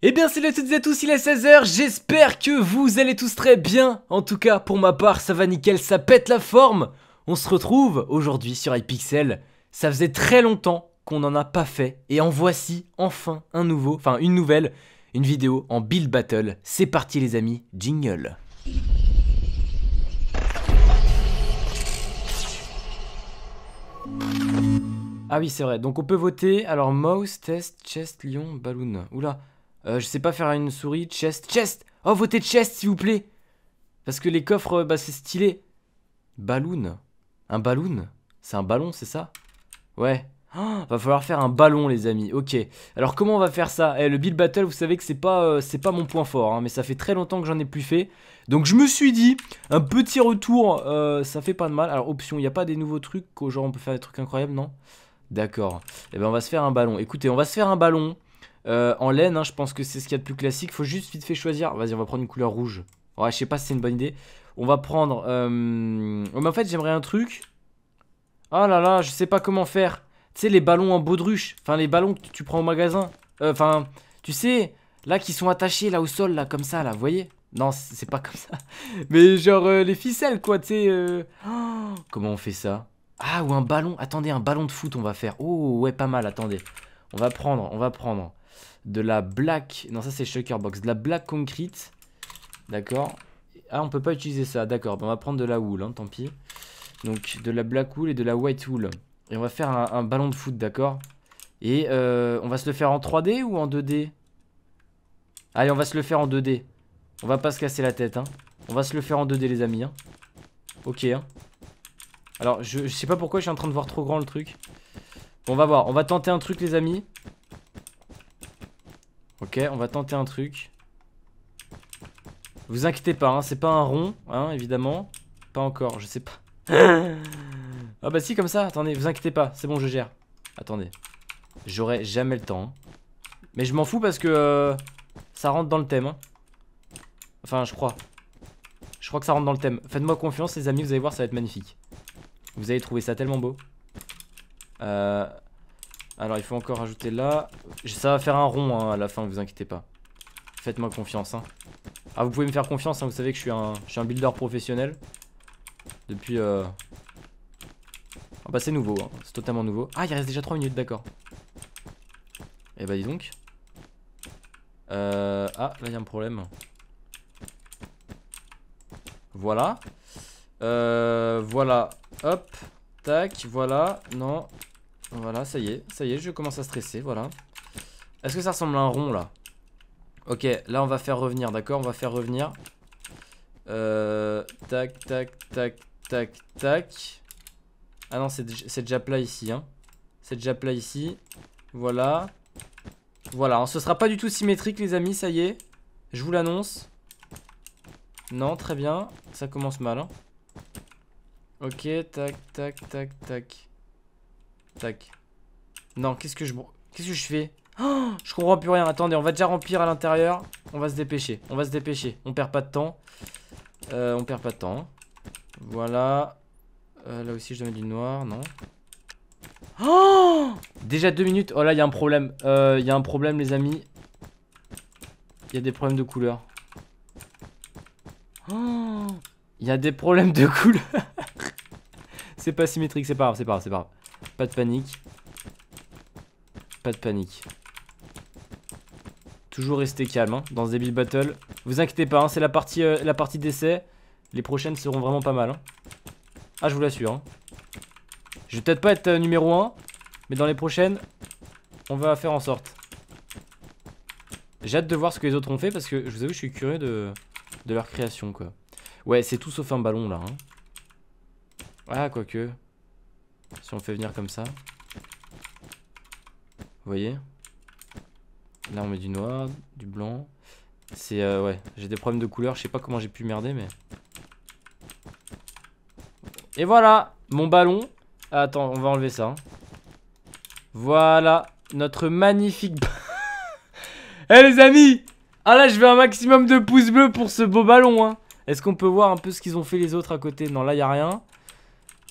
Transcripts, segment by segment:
Eh bien salut à toutes et tous, il est 16h, j'espère que vous allez tous très bien. En tout cas, pour ma part, ça va nickel, ça pète la forme. On se retrouve aujourd'hui sur iPixel. Ça faisait très longtemps qu'on n'en a pas fait. Et en voici enfin un nouveau, enfin une nouvelle, une vidéo en build battle. C'est parti les amis, jingle. Ah oui, c'est vrai. Donc on peut voter. Alors mouse, test, chest, lion, balloon. Oula. Euh, je sais pas faire une souris. Chest. Chest Oh, votez chest, s'il vous plaît Parce que les coffres, euh, bah, c'est stylé. Balloon. Un balloon C'est un ballon, c'est ça Ouais. Oh, va falloir faire un ballon, les amis. Ok. Alors, comment on va faire ça eh, Le build battle, vous savez que c'est pas, euh, c'est pas mon point fort. Hein, mais ça fait très longtemps que j'en ai plus fait. Donc, je me suis dit, un petit retour, ça fait pas de mal. Alors, option, il n'y a pas des nouveaux trucs. Genre, on peut faire des trucs incroyables, non D'accord. Eh bien, on va se faire un ballon. Écoutez, on va se faire un ballon. Euh, en laine, hein, je pense que c'est ce qu'il y a de plus classique. Faut juste vite fait choisir. Vas-y, on va prendre une couleur rouge. Ouais, je sais pas si c'est une bonne idée. On va prendre... Euh, oh, mais en fait, j'aimerais un truc. Ah là là, je sais pas comment faire. Tu sais, les ballons en baudruche. Enfin, les ballons que tu prends au magasin. Euh, enfin, tu sais, là, qui sont attachés là au sol, là, comme ça, là, vous voyez Non, c'est pas comme ça. Mais genre les ficelles, quoi, tu sais. Oh, comment on fait ça Ah, ou un ballon. Attendez, un ballon de foot, on va faire. Oh, ouais, pas mal, attendez. On va prendre, on va prendre de la black... Non, ça c'est box De la black concrete. D'accord. Ah, on peut pas utiliser ça. D'accord, ben, on va prendre de la wool, hein, tant pis. Donc, de la black wool et de la white wool. Et on va faire un, ballon de foot, d'accord Et euh, on va se le faire en 3D ou en 2D Allez, on va se le faire en 2D. On va pas se casser la tête, hein. On va se le faire en 2D, les amis, hein. Ok, hein. Alors, je, je sais pas pourquoi je suis en train de voir trop grand le truc. Bon, on va voir. On va tenter un truc, les amis. Ok, on va tenter un truc. Vous inquiétez pas, hein, c'est pas un rond, hein, évidemment. Pas encore, je sais pas. ah bah si, comme ça, attendez, vous inquiétez pas, c'est bon, je gère. Attendez, j'aurai jamais le temps. Hein. Mais je m'en fous parce que euh, ça rentre dans le thème. Hein. Enfin, je crois. Je crois que ça rentre dans le thème. Faites-moi confiance, les amis, vous allez voir, ça va être magnifique. Vous allez trouver ça tellement beau. Euh, alors il faut encore ajouter là. Ça va faire un rond hein, à la fin, vous inquiétez pas. Faites-moi confiance. Hein. Ah vous pouvez me faire confiance, hein, vous savez que je suis un, je suis un builder professionnel. Depuis... Euh... Ah bah c'est nouveau, c'est totalement nouveau. Ah il reste déjà 3 minutes, d'accord. Et eh bah dis donc. Euh, ah là il y a un problème. Voilà. Euh, voilà. Hop. Tac. Voilà. Non. Voilà, ça y est, ça y est, je commence à stresser, voilà. Est-ce que ça ressemble à un rond, là Ok, là, on va faire revenir, d'accord On va faire revenir. Euh, tac, tac, tac, tac, tac. Ah non, c'est déjà plat ici, hein. C'est déjà plat ici. Voilà. Voilà, On hein, ce sera pas du tout symétrique, les amis, ça y est. Je vous l'annonce. Non, très bien. Ça commence mal, hein. Ok, tac, tac, tac, tac. Tac. Non, qu'est-ce que je... Qu'est-ce que je fais oh, Je comprends plus rien. Attendez, on va déjà remplir à l'intérieur. On va se dépêcher. On va se dépêcher. On perd pas de temps. Euh, on perd pas de temps. Voilà. Euh, là aussi, je dois mettre du noir, non oh! Déjà deux minutes. Oh là, il y a un problème. Euh, il y a un problème, les amis. Il y a des problèmes de couleur. Oh! Il y a des problèmes de couleur. c'est pas symétrique, c'est pas c'est pas grave, c'est pas grave. Pas de panique. Pas de panique. Toujours rester calme hein, dans ce débile battle. Vous inquiétez pas, hein, c'est la partie, euh, partie d'essai. Les prochaines seront vraiment pas mal. Hein. Ah, je vous l'assure. Je vais peut-être pas être euh, numéro 1, mais dans les prochaines, on va faire en sorte. J'ai hâte de voir ce que les autres ont fait parce que je vous avoue, je suis curieux de, de leur création quoi. Ouais, c'est tout sauf un ballon là. Ah, quoique. Si on fait venir comme ça. Vous voyez Là, on met du noir, du blanc. C'est... Euh, ouais, j'ai des problèmes de couleur. Je sais pas comment j'ai pu merder, mais... Et voilà Mon ballon. Ah, attends, on va enlever ça. Hein. Voilà notre magnifique... Eh les amis Ah là, je veux un maximum de pouces bleus pour ce beau ballon. Hein. Est-ce qu'on peut voir un peu ce qu'ils ont fait les autres à côté Non, là, il a rien.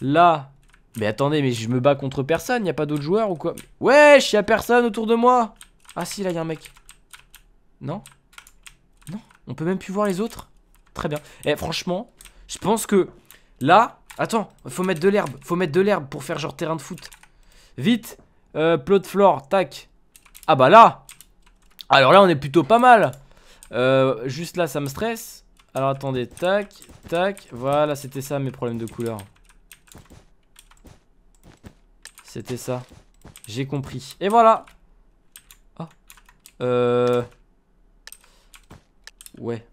Là, mais attendez, mais je me bats contre personne, y a pas d'autres joueurs ou quoi Wesh, y a personne autour de moi Ah si, là y a un mec. Non Non On peut même plus voir les autres Très bien. Eh, franchement, je pense que là... Attends, faut mettre de l'herbe, faut mettre de l'herbe pour faire genre terrain de foot. Vite euh, Plot floor, tac. Ah bah là Alors là, on est plutôt pas mal. Euh, juste là, ça me stresse. Alors attendez, tac, tac. Voilà, c'était ça mes problèmes de couleur. C'était ça. J'ai compris. Et voilà oh. Euh... Ouais.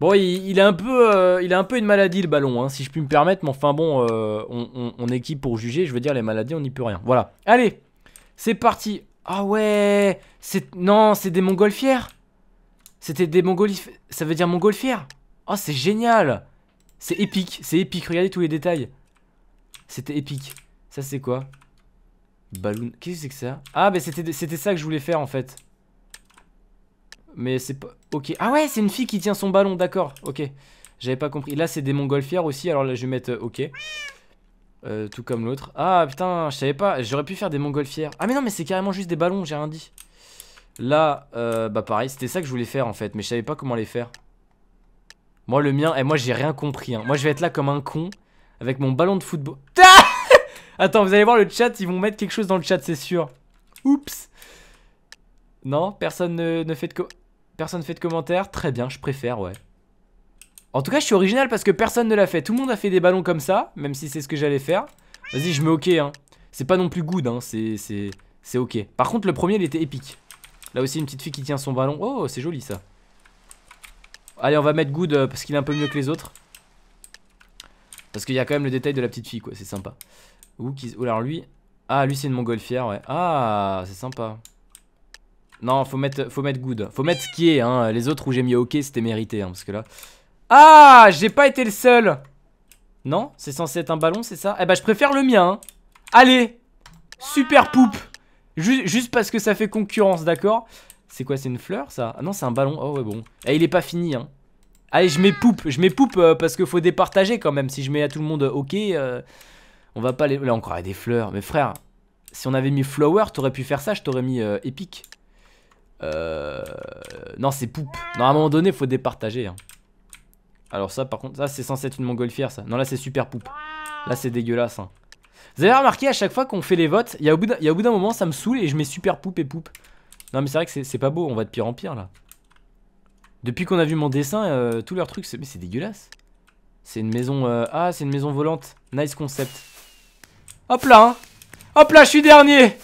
Bon, il, est a un peu, euh, il a un peu une maladie, le ballon, hein, si je puis me permettre. Mais enfin, bon, euh, on, équipe est pour juger Je veux dire, les maladies, on n'y peut rien. Voilà. Allez, c'est parti. Ah ouais Non, c'est des montgolfières C'était des montgolfières. Ça veut dire montgolfières Oh, ah, c'est génial C'est épique, c'est épique. Regardez tous les détails. C'était épique. Ça, c'est quoi Ballon Qu'est-ce que c'est que ça Ah, bah c'était ça que je voulais faire en fait. Mais c'est pas. Ok. Ah ouais, c'est une fille qui tient son ballon, d'accord. Ok. J'avais pas compris. Là, c'est des montgolfières aussi. Alors là, je vais mettre euh, OK. Euh, tout comme l'autre. Ah putain, je savais pas. J'aurais pu faire des montgolfières. Ah, mais non, mais c'est carrément juste des ballons, j'ai rien dit. Là, euh, bah pareil, c'était ça que je voulais faire en fait. Mais je savais pas comment les faire. Moi, le mien, et eh, moi, j'ai rien compris. Hein. Moi, je vais être là comme un con avec mon ballon de football. Ah Attends, vous allez voir le chat, ils vont mettre quelque chose dans le chat, c'est sûr. Oups. Non, personne ne, fait de personne fait de commentaires. Très bien, je préfère, ouais. En tout cas, je suis original parce que personne ne l'a fait. Tout le monde a fait des ballons comme ça, même si c'est ce que j'allais faire. Vas-y, je mets OK, hein. C'est pas non plus good, hein. C'est OK. Par contre, le premier, il était épique. Là aussi, une petite fille qui tient son ballon. Oh, c'est joli, ça. Allez, on va mettre good euh, parce qu'il est un peu mieux que les autres. Parce qu'il y a quand même le détail de la petite fille, quoi. C'est sympa. Ou qui... Ou alors lui... Ah, lui c'est une montgolfière, ouais. Ah, c'est sympa. Non, faut mettre, faut mettre good. Faut mettre ce qui est, hein. Les autres où j'ai mis ok, c'était mérité, hein, parce que là... Ah, j'ai pas été le seul Non C'est censé être un ballon, c'est ça Eh bah, je préfère le mien, hein. Allez Super poupe Juste parce que ça fait concurrence, d'accord C'est quoi, c'est une fleur, ça Ah non, c'est un ballon. Oh, ouais, bon. Eh, il est pas fini, hein. Allez, je mets poupe. Je mets poupe euh, parce que faut départager, quand même. Si je mets à tout le monde euh, ok... Euh... On va pas les... Là on il y des fleurs. Mais frère, si on avait mis flower, t'aurais pu faire ça, je t'aurais mis épique. Euh, euh... Non, c'est poupe. Non, à un moment donné, faut départager. Hein. Alors ça, par contre, ça c'est censé être une montgolfière, ça. Non, là c'est super poupe. Là c'est dégueulasse. Hein. Vous avez remarqué, à chaque fois qu'on fait les votes, il y a au bout d'un moment, ça me saoule et je mets super poupe et poupe. Non, mais c'est vrai que c'est pas beau, on va de pire en pire, là. Depuis qu'on a vu mon dessin, euh, tous leurs trucs, mais c'est dégueulasse. C'est une maison... Euh, ah, c'est une maison volante. Nice concept. Hop là, hein. Hop là, je suis dernier.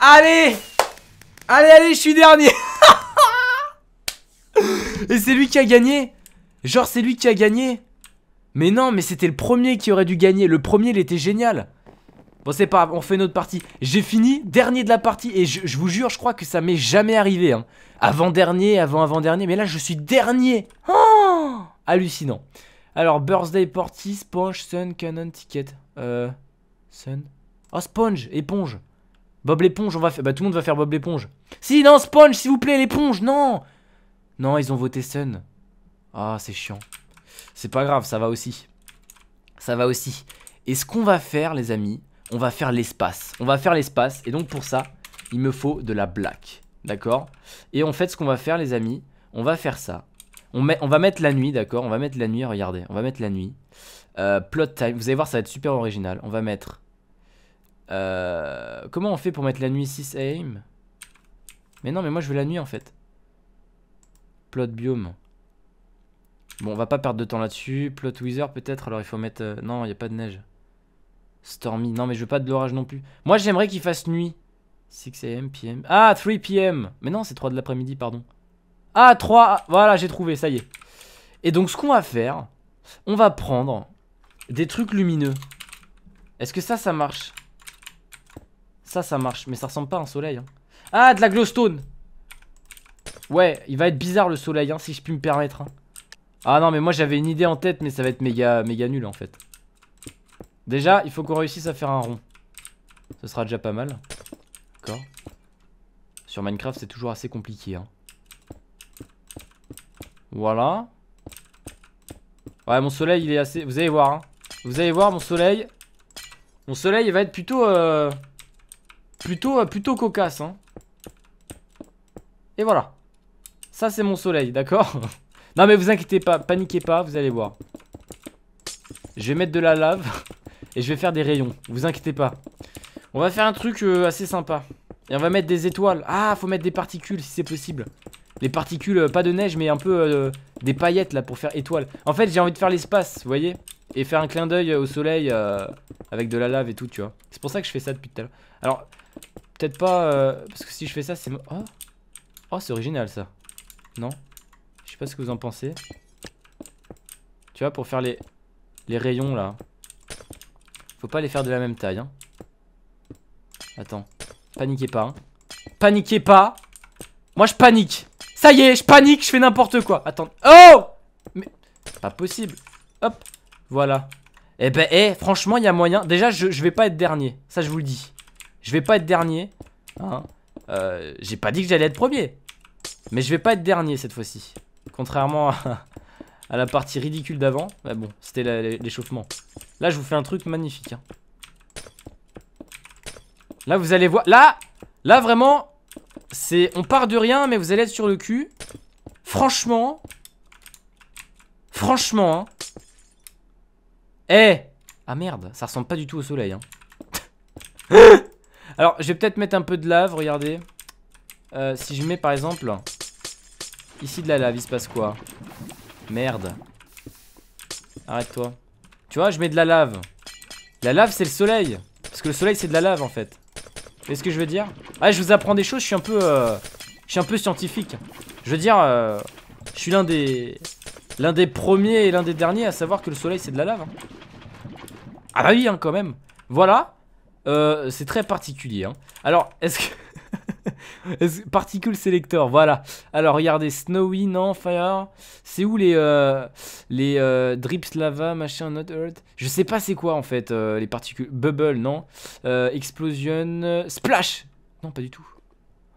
Allez Allez, allez, je suis dernier. Et c'est lui qui a gagné. Genre, c'est lui qui a gagné. Mais non, mais c'était le premier qui aurait dû gagner. Le premier, il était génial. Bon, c'est pas grave, on fait notre partie. J'ai fini, dernier de la partie. Et je, vous jure, je crois que ça m'est jamais arrivé. Hein. Avant-dernier, avant-avant-dernier. Mais là, je suis dernier. Ah Hallucinant. Alors, Birthday Party, Sponge, Sun, cannon, Ticket. Euh. Sun. Oh, Sponge, éponge. Bob l'éponge, on va faire. Bah, tout le monde va faire Bob l'éponge. Si, non, Sponge, s'il vous plaît, l'éponge, non Non, ils ont voté Sun. Ah, c'est chiant. C'est pas grave, ça va aussi. Ça va aussi. Et ce qu'on va faire, les amis, on va faire l'espace. On va faire l'espace. Et donc, pour ça, il me faut de la black. D'accord Et en fait, ce qu'on va faire, les amis, on va faire ça. On, met, on va mettre la nuit, d'accord On va mettre la nuit, regardez. On va mettre la nuit. Euh, plot time. Vous allez voir, ça va être super original. On va mettre euh, comment on fait pour mettre la nuit 6 AM Mais non, mais moi je veux la nuit en fait. Plot biome. Bon, on va pas perdre de temps là-dessus. Plot Wither peut-être, alors il faut mettre... Euh, non, il n'y a pas de neige. Stormy, non mais je veux pas de l'orage non plus. Moi j'aimerais qu'il fasse nuit. 6 AM, PM. Ah, 3 PM Mais non, c'est 3 de l'après-midi, pardon. Ah, 3 ah, Voilà, j'ai trouvé, ça y est. Et donc ce qu'on va faire, on va prendre des trucs lumineux. Est-ce que ça, ça marche ça, ça marche. Mais ça ressemble pas à un soleil. Hein. Ah, de la glowstone Ouais, il va être bizarre le soleil, hein, si je puis me permettre. Hein. Ah non, mais moi j'avais une idée en tête, mais ça va être méga, méga nul en fait. Déjà, il faut qu'on réussisse à faire un rond. Ce sera déjà pas mal. D'accord. Sur Minecraft, c'est toujours assez compliqué. Voilà. Ouais, mon soleil, il est assez... Vous allez voir, Vous allez voir, mon soleil. Mon soleil, va être plutôt... Euh, Plutôt, euh, plutôt cocasse. Hein. Et voilà. Ça, c'est mon soleil, d'accord Non, mais vous inquiétez pas, paniquez pas, vous allez voir. Je vais mettre de la lave et je vais faire des rayons. Vous inquiétez pas. On va faire un truc euh, assez sympa. Et on va mettre des étoiles. Ah, faut mettre des particules si c'est possible. Les particules, euh, pas de neige, mais un peu des paillettes là pour faire étoiles. En fait, j'ai envie de faire l'espace, vous voyez Et faire un clin d'œil au soleil avec de la lave et tout, tu vois. C'est pour ça que je fais ça depuis tout à l'heure. Alors, peut-être pas... Euh, parce que si je fais ça, c'est... Oh, oh c'est original, ça. Non Je sais pas ce que vous en pensez. Tu vois, pour faire les, les rayons, là. Faut pas les faire de la même taille, hein. Attends. Paniquez pas, hein. Paniquez pas Moi, je panique Ça y est, je panique, je fais n'importe quoi. Attends. Oh Mais... Pas possible. Hop. Voilà. Eh ben, eh, franchement, il y a moyen. Déjà, je, vais pas être dernier. Ça, je vous le dis. Je vais pas être dernier. Hein. Euh, j'ai pas dit que j'allais être premier. Mais je vais pas être dernier cette fois-ci. Contrairement à, la partie ridicule d'avant. Bah bon, c'était l'échauffement. Là, je vous fais un truc magnifique. Hein. Là, vous allez voir. Là, là vraiment, c'est on part de rien, mais vous allez être sur le cul. Franchement, franchement, hein. Eh Ah merde, ça ressemble pas du tout au soleil. Hein. Alors, je vais peut-être mettre un peu de lave, regardez. Euh, si je mets par exemple... Ici de la lave, il se passe quoi Merde. Arrête-toi. Tu vois, je mets de la lave. La lave, c'est le soleil. Parce que le soleil, c'est de la lave, en fait. Vous ce que je veux dire Ah, je vous apprends des choses, je suis un peu... Euh, je suis un peu scientifique. Je veux dire, euh, je suis l'un des... L'un des premiers et l'un des derniers à savoir que le soleil, c'est de la lave. Hein. Ah bah oui, hein, quand même. Voilà. Euh, c'est très particulier. Hein. Alors, est-ce que... Particule sélecteur voilà. Alors, regardez, Snowy, non, Fire. C'est où les, euh, les euh, Drips Lava, machin, Not Earth Je sais pas c'est quoi, en fait, euh, les particules. Bubble, non. explosion, Splash Non, pas du tout.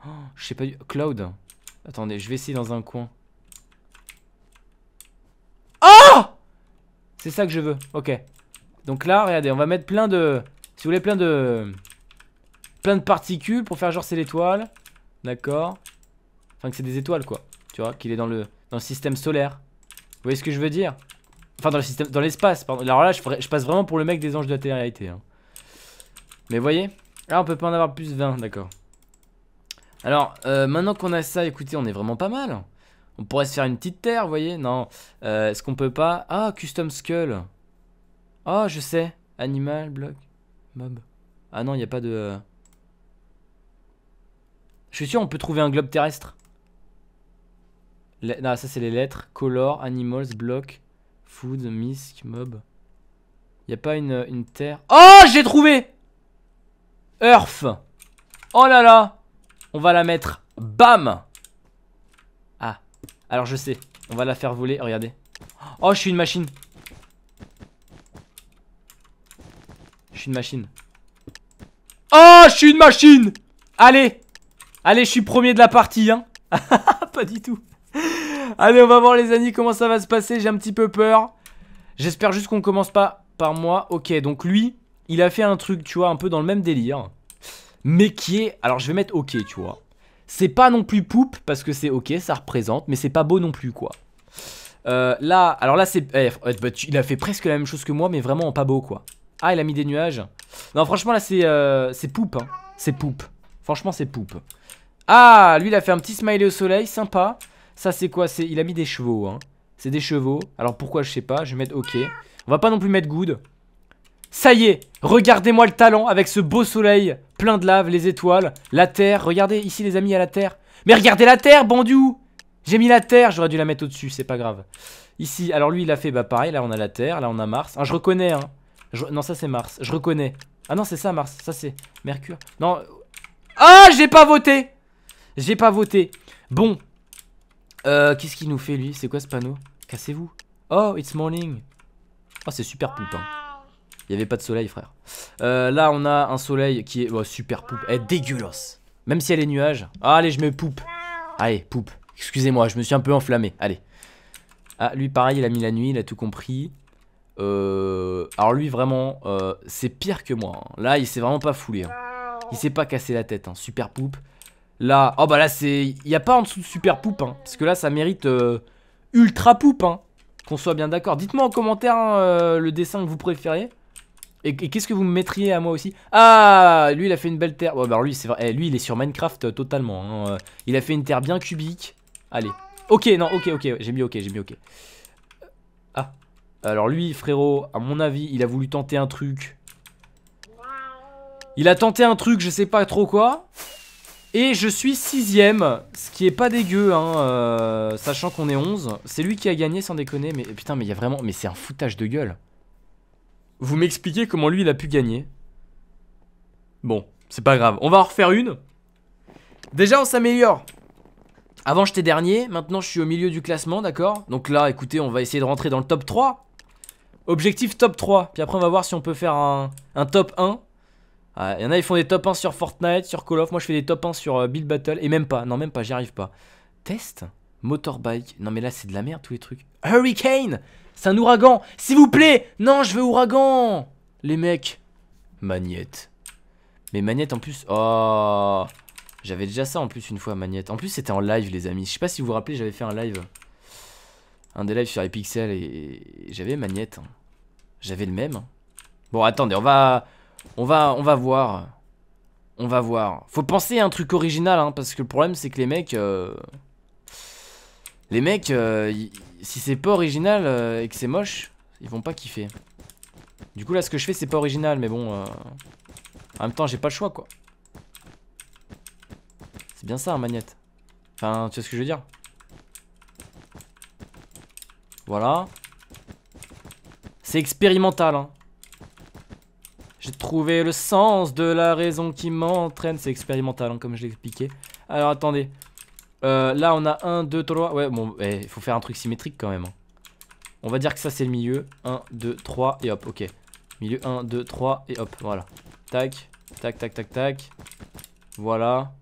Oh, je sais pas du... Cloud. Attendez, je vais essayer dans un coin. Oh C'est ça que je veux, ok. Donc là, regardez, on va mettre plein de... Si vous voulez, plein de... Plein de particules pour faire genre c'est l'étoile. D'accord. Enfin que c'est des étoiles, quoi. Tu vois, qu'il est dans le, dans système solaire. Vous voyez ce que je veux dire Enfin, dans le système, dans l'espace, pardon. Alors là, je, je, passe vraiment pour le mec des anges de la télé-réalité. Hein. Mais voyez Là, on peut pas en avoir plus 20, d'accord. Alors, euh, maintenant qu'on a ça, écoutez, on est vraiment pas mal. On pourrait se faire une petite terre, vous voyez Non. Euh, est-ce qu'on peut pas... Ah, Custom Skull Oh, je sais. Animal, bloc, mob. Ah non, il n'y a pas de... Euh. Je suis sûr, on peut trouver un globe terrestre. Non, ça c'est les lettres. Color, animals, bloc, food, misc, mob. Il a pas une, euh, une terre. Oh, j'ai trouvé Earth. Oh là là. On va la mettre. Bam Ah. Alors je sais. On va la faire voler. Regardez. Oh, je suis une machine. machine. Oh, je suis une machine Allez Allez, je suis premier de la partie, hein Pas du tout. Allez, on va voir les amis comment ça va se passer. J'ai un petit peu peur. J'espère juste qu'on commence pas par moi. Ok, donc lui, il a fait un truc, tu vois, un peu dans le même délire. Mais qui est... Alors, je vais mettre ok, tu vois. C'est pas non plus poupe, parce que c'est ok, ça représente, mais c'est pas beau non plus, quoi. Euh, là, alors là, c'est... Eh, eh, bah, il a fait presque la même chose que moi, mais vraiment pas beau, quoi. Ah, il a mis des nuages. Non, franchement, là, c'est euh, c'est poupe. Hein. C'est poupe. Franchement, c'est poupe. Ah, lui, il a fait un petit smiley au soleil. Sympa. Ça, c'est quoi Il a mis des chevaux. Hein. C'est des chevaux. Alors, pourquoi Je sais pas. Je vais mettre OK. On va pas non plus mettre good. Ça y est, regardez-moi le talent avec ce beau soleil, plein de lave, les étoiles, la terre. Regardez ici les amis, à la terre. Mais regardez la terre, bandou J'ai mis la terre, j'aurais dû la mettre au-dessus, c'est pas grave. Ici, alors lui il a fait, bah pareil, là on a la terre, là on a Mars. Ah, je reconnais, hein. Non, ça c'est Mars. Je reconnais. Ah non, c'est ça Mars. Ça c'est Mercure. Non. Ah, j'ai pas voté. J'ai pas voté. Bon. Euh, Qu'est-ce qu'il nous fait lui C'est quoi ce panneau Cassez-vous. Oh, it's morning. Oh, c'est super poupe. Hein. Il y avait pas de soleil, frère. Euh, là, on a un soleil qui est oh, super poupe. Elle eh, est dégueulasse. Même si elle est nuage. Ah, allez, je me poupe. Allez, poupe. Excusez-moi, je me suis un peu enflammé. Allez. Ah, lui, pareil, il a mis la nuit, il a tout compris. Euh, alors lui vraiment, euh, c'est pire que moi. Hein. Là, il s'est vraiment pas foulé. Hein. Il s'est pas cassé la tête. Hein. Super poupe. Là, oh bah là c'est, il y a pas en dessous de super poupe, parce que là ça mérite euh, ultra poupe, qu'on soit bien d'accord. Dites-moi en commentaire le dessin que vous préfériez. Et, qu'est-ce que vous me mettriez à moi aussi Ah, lui il a fait une belle terre. Bah lui c'est vrai, eh, lui il est sur Minecraft totalement. Il a fait une terre bien cubique. Allez. Ok, non, ok, ok, j'ai mis ok, j'ai mis ok. Alors lui, frérot, à mon avis, il a voulu tenter un truc. Il a tenté un truc, je sais pas trop quoi. Et je suis sixième, ce qui est pas dégueu, hein, euh, sachant qu'on est 11. C'est lui qui a gagné, sans déconner, mais putain, mais il y a vraiment... Mais c'est un foutage de gueule. Vous m'expliquez comment lui, il a pu gagner Bon, c'est pas grave. On va en refaire une. Déjà, on s'améliore. Avant, j'étais dernier. Maintenant, je suis au milieu du classement, d'accord Donc là, écoutez, on va essayer de rentrer dans le top 3. Objectif top 3. Puis après, on va voir si on peut faire un, top 1. Il ah, y en a, ils font des top 1 sur Fortnite, sur Call of. Moi, je fais des top 1 sur euh, Build Battle. Et même pas. Non, même pas, j'y arrive pas. Test Motorbike. Non, mais là, c'est de la merde, tous les trucs. Hurricane C'est un ouragan S'il vous plaît Non, je veux ouragan Les mecs. Magnette. Mais Magnette, en plus... Oh J'avais déjà ça, en plus, une fois, Magnette. En plus, c'était en live, les amis. Je sais pas si vous vous rappelez, j'avais fait un live un des lives sur Epixel et, j'avais Magnette. Hein. J'avais le même. Bon, attendez, on va... On va, on va voir. On va voir. Faut penser à un truc original, hein, parce que le problème, c'est que les mecs... Euh, les mecs, euh, si c'est pas original euh, et que c'est moche, ils vont pas kiffer. Du coup, là, ce que je fais, c'est pas original, mais bon... En même temps, j'ai pas le choix, quoi. C'est bien ça, un hein, magnette. Enfin, tu vois ce que je veux dire Voilà. C'est expérimental, hein. J'ai trouvé le sens de la raison qui m'entraîne. C'est expérimental, hein, comme je l'ai expliqué. Alors, attendez. Euh, là, on a 1, 2, 3. Ouais, bon, eh, il faut faire un truc symétrique quand même. Hein. On va dire que ça, c'est le milieu. 1, 2, 3, et hop, ok. Milieu 1, 2, 3, et hop, voilà. Tac, tac, tac, tac, tac. Voilà.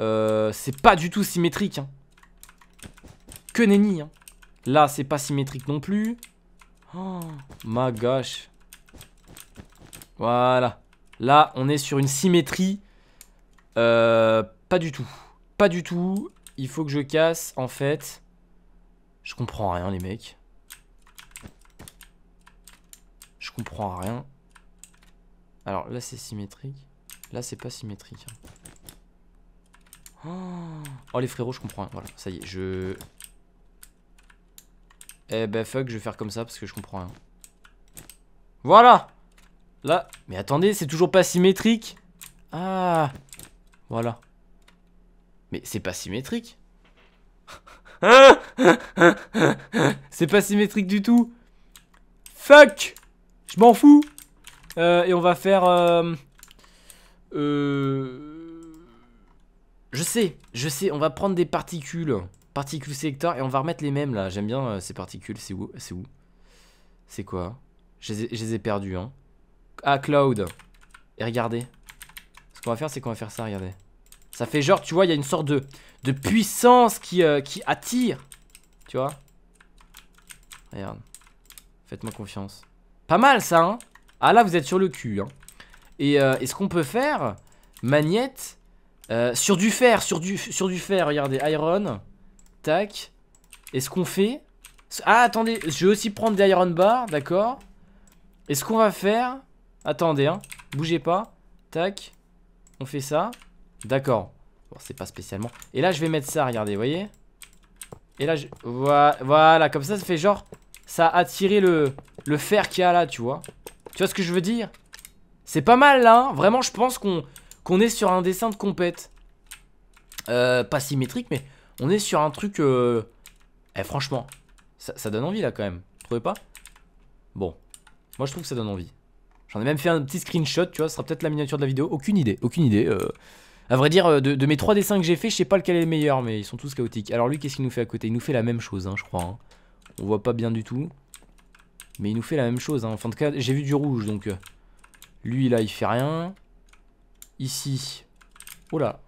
Euh, c'est pas du tout symétrique. Hein. Que nenni. Hein. Là, c'est pas symétrique non plus. Oh, ma gosh Voilà. Là, on est sur une symétrie. Euh, pas du tout. Pas du tout. Il faut que je casse, en fait. Je comprends rien, les mecs. Je comprends rien. Alors, là, c'est symétrique. Là, c'est pas symétrique. Hein. Oh, les frérots, je comprends rien. Voilà, ça y est, je... Eh ben fuck, je vais faire comme ça parce que je comprends rien. Voilà Là, mais attendez, c'est toujours pas symétrique Ah Voilà. Mais c'est pas symétrique C'est pas symétrique du tout Fuck Je m'en fous euh, Et on va faire... Euh... Euh... Je sais, je sais, on va prendre des particules. Particules secteur Et on va remettre les mêmes là. J'aime bien euh, ces particules. C'est où C'est où C'est quoi je les, ai, je Hein. Ah, cloud. Et regardez. Ce qu'on va faire, c'est qu'on va faire ça. Regardez. Ça fait genre, tu vois, il y a une sorte de, de puissance qui, euh, qui attire. Tu vois Regarde. Faites-moi confiance. Pas mal ça, hein Ah là, vous êtes sur le cul, hein. Et, est euh, ce qu'on peut faire, magnette sur du fer, sur du, sur du fer, regardez, iron. Tac. Est-ce qu'on fait... Ah, attendez, je vais aussi prendre des Iron Bar, d'accord. est ce qu'on va faire... Attendez, hein, bougez pas. Tac, on fait ça. D'accord. Bon, c'est pas spécialement... Et là, je vais mettre ça, regardez, vous voyez Et là, je... Voilà, comme ça, ça fait genre... Ça a attiré le, fer qu'il y a là, tu vois Tu vois ce que je veux dire C'est pas mal, là, hein Vraiment, je pense qu'on est sur un dessin de compète. Euh, pas symétrique, mais on est sur un truc... Euh, eh, franchement, ça, donne envie là quand même. Vous trouvez pas Bon. Moi je trouve que ça donne envie. J'en ai même fait un petit screenshot, tu vois, ce sera peut-être la miniature de la vidéo. Aucune idée, aucune idée. Euh. À vrai dire, euh, de, mes trois dessins que j'ai fait, je sais pas lequel est le meilleur, mais ils sont tous chaotiques. Alors lui, qu'est-ce qu'il nous fait à côté Il nous fait la même chose, hein, je crois. Hein. On voit pas bien du tout. Mais il nous fait la même chose. Hein. Enfin, de cas, j'ai vu du rouge, donc... Lui, là, il fait rien. Ici. Oh là,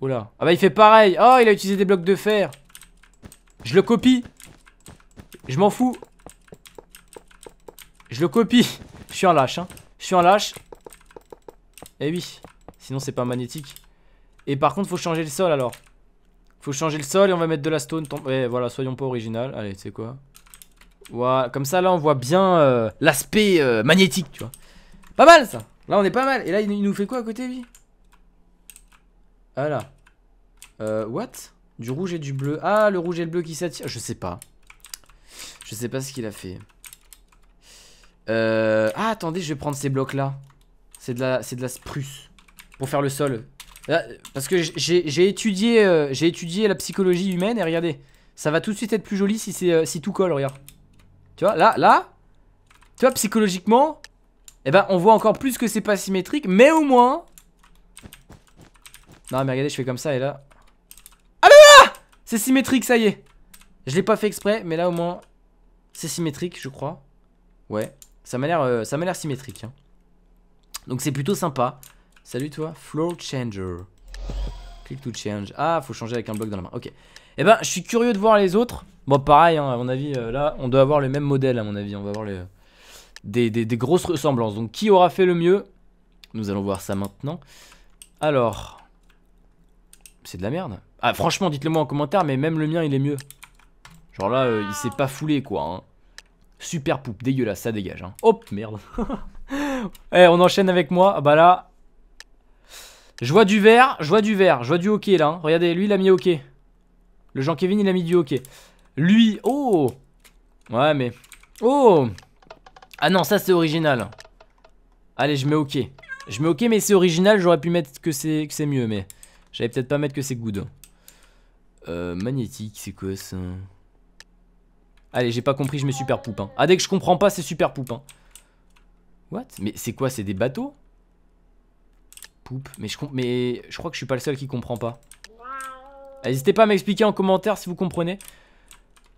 Oula. Ah bah il fait pareil. Oh, il a utilisé des blocs de fer. Je le copie. Je m'en fous. Je le copie. Je suis un lâche, hein. Je suis un lâche. Eh oui. Sinon, c'est pas magnétique. Et par contre, faut changer le sol, alors. Faut changer le sol et on va mettre de la stone. Eh voilà, soyons pas original. Allez, c'est quoi. Voilà, comme ça, là, on voit bien euh, l'aspect euh, magnétique, tu vois. Pas mal, ça. Là, on est pas mal. Et là, il nous fait quoi à côté, lui voilà. Ah euh, what Du rouge et du bleu. Ah, le rouge et le bleu qui s'attirent. Je sais pas. Je sais pas ce qu'il a fait. Euh... Ah, attendez, je vais prendre ces blocs-là. C'est de la, c'est de la spruce pour faire le sol. parce que j'ai étudié, euh, j'ai étudié la psychologie humaine et regardez, ça va tout de suite être plus joli si c'est euh, si tout colle. Regarde. Tu vois, là, là, tu vois psychologiquement, eh ben on voit encore plus que c'est pas symétrique, mais au moins non mais regardez je fais comme ça et là Ah là C'est symétrique ça y est Je l'ai pas fait exprès mais là au moins C'est symétrique je crois Ouais ça m'a l'air euh, m'a l'air symétrique hein. Donc c'est plutôt sympa Salut toi Floor changer Click to change Ah faut changer avec un bloc dans la main ok Eh ben je suis curieux de voir les autres Bon pareil hein, à mon avis euh, là on doit avoir le même modèle à mon avis On va avoir les, des grosses ressemblances Donc qui aura fait le mieux Nous allons voir ça maintenant Alors c'est de la merde. Ah, franchement, dites-le moi en commentaire, mais même le mien, il est mieux. Genre là, euh, il s'est pas foulé, quoi. Hein. Super poupe, dégueulasse, ça dégage. Hein. Hop, merde. eh, on enchaîne avec moi. Ah, bah là... Je vois du vert, je vois du vert, je vois du hockey, là. Hein. Regardez, lui, il a mis ok. Le Jean-Kevin, il a mis du hockey. Lui, oh Ouais, mais... Oh Ah non, ça, c'est original. Allez, je mets ok. Je mets ok mais c'est original, j'aurais pu mettre que c'est mieux mais J'allais peut-être pas mettre que c'est good. Euh, magnétique, c'est quoi ça Allez, j'ai pas compris, je mets super poupin. Hein. Ah, dès que je comprends pas, c'est super poupin. Hein. What Mais c'est quoi, c'est des bateaux Poupe. Mais je, mais je crois que je suis pas le seul qui comprend pas. N'hésitez pas à m'expliquer en commentaire si vous comprenez.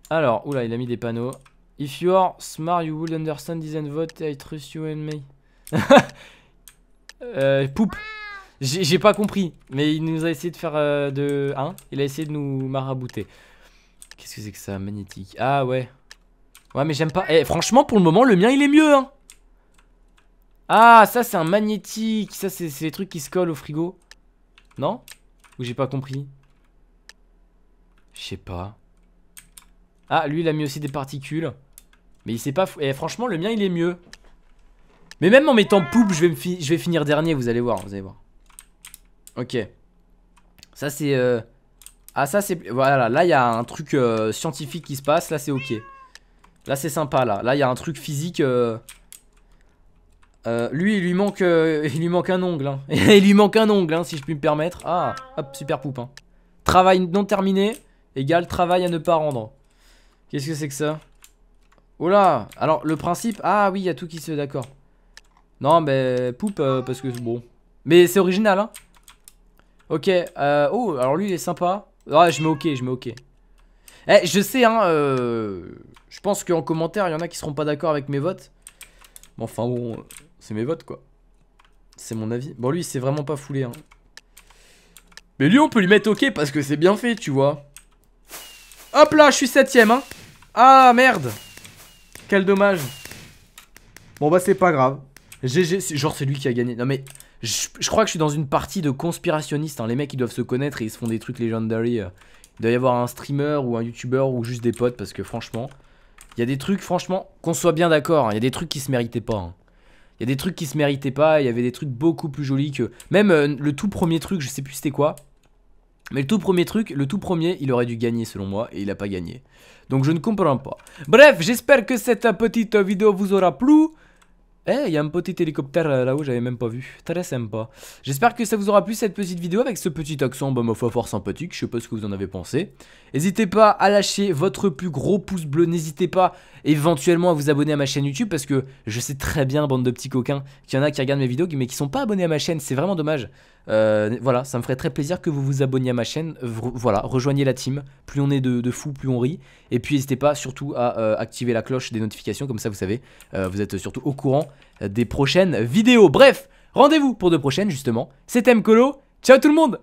Alors, oula, il a mis des panneaux. If you are smart, you will understand this and vote. I trust you and me. euh, poupe. J'ai pas compris, mais il nous a essayé de faire euh, de Hein il a essayé de nous marabouter. Qu'est-ce que c'est que ça, magnétique Ah ouais. Ouais, mais j'aime pas. Eh, franchement, pour le moment, le mien, il est mieux, hein. Ah, ça, c'est un magnétique. Ça, c'est les trucs qui se collent au frigo. Non Ou j'ai pas compris Je sais pas. Ah, lui, il a mis aussi des particules. Mais il sait pas... Eh franchement, le mien, il est mieux. Mais même en mettant poupe, je vais, je vais finir dernier, vous allez voir, vous allez voir. Ok. Ça, c'est... Euh, ah, ça, c'est... Voilà, là, il y a un truc euh, scientifique qui se passe. Là, c'est ok. Là, c'est sympa, là. Là, il y a un truc physique... Euh, lui, il lui manque, il lui manque un ongle. Hein. il lui manque un ongle, hein, si je puis me permettre. Ah, hop, super poupin. Hein. Travail non terminé égale travail à ne pas rendre. Qu'est-ce que c'est que ça Oh là Alors, le principe... Ah oui, il y a tout qui se... D'accord. Non, mais poupe, parce que... Bon. Mais c'est original, hein Ok, euh, oh, alors lui il est sympa. Ah, je mets ok, je mets ok. Eh, je sais, hein, euh, je pense qu'en commentaire, il y en a qui seront pas d'accord avec mes votes. Mais enfin bon, c'est mes votes quoi. C'est mon avis. Bon, lui, c'est vraiment pas foulé. Hein. Mais lui, on peut lui mettre ok parce que c'est bien fait, tu vois. Hop là, je suis septième, hein. Ah, merde. Quel dommage. Bon, bah, c'est pas grave. GG, genre, c'est lui qui a gagné. Non, mais je, crois que je suis dans une partie de conspirationniste. Hein. Les mecs, ils doivent se connaître et ils se font des trucs légendaires. Il doit y avoir un streamer ou un youtubeur ou juste des potes parce que franchement, il y a des trucs, franchement, qu'on soit bien d'accord. Hein. Il y a des trucs qui se méritaient pas. Hein. Il y a des trucs qui se méritaient pas, il y avait des trucs beaucoup plus jolis que... Même euh, le tout premier truc, je sais plus c'était quoi. Mais le tout premier truc, le tout premier, il aurait dû gagner selon moi, et il a pas gagné. Donc je ne comprends pas. Bref, j'espère que cette petite vidéo vous aura plu. Eh, il y a un petit hélicoptère euh, là-haut, j'avais même pas vu. Très sympa. J'espère que ça vous aura plu cette petite vidéo avec ce petit accent, bah, ma foi, fort sympathique. Je sais pas ce que vous en avez pensé. N'hésitez pas à lâcher votre plus gros pouce bleu. N'hésitez pas éventuellement à vous abonner à ma chaîne YouTube parce que je sais très bien, bande de petits coquins, qu'il y en a qui regardent mes vidéos mais qui sont pas abonnés à ma chaîne. C'est vraiment dommage. Euh, voilà, ça me ferait très plaisir que vous vous abonniez à ma chaîne. voilà, rejoignez la team. Plus on est de, fous, plus on rit. Et puis n'hésitez pas surtout à euh, activer la cloche des notifications, comme ça vous savez, euh, vous êtes surtout au courant des prochaines vidéos. Bref, rendez-vous pour de prochaines justement. C'était Mkolo, ciao tout le monde